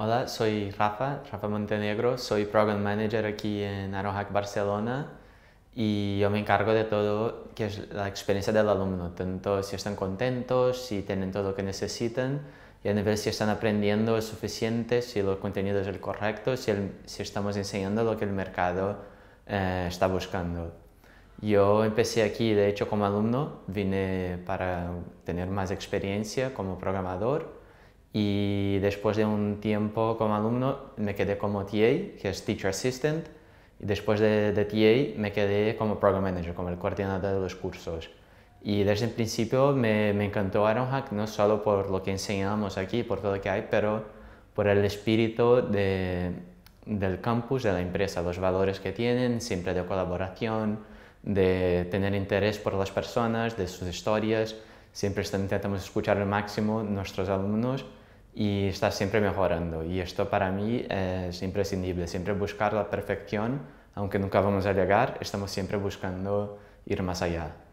Hola, soy Rafa, Rafa Montenegro, soy Program Manager aquí en Aerohack Barcelona y yo me encargo de todo que es la experiencia del alumno, tanto si están contentos, si tienen todo lo que necesitan y a nivel si están aprendiendo es suficiente, si los contenidos es el correcto, si, estamos enseñando lo que el mercado eh, está buscando. Yo empecé aquí, de hecho, como alumno, vine para tener más experiencia como programador y después de un tiempo como alumno me quedé como TA, que es Teacher Assistant, y después de, de TA me quedé como Program Manager, como el coordinador de los cursos. Y desde el principio me, me encantó Ironhack, no solo por lo que enseñamos aquí, por todo lo que hay, pero por el espíritu de, del campus, de la empresa, los valores que tienen, siempre de colaboración, de tener interés por las personas, de sus historias, siempre intentamos escuchar al máximo nuestros alumnos y está siempre mejorando. Y esto para mí es imprescindible, siempre buscar la perfección, aunque nunca vamos a llegar, estamos siempre buscando ir más allá.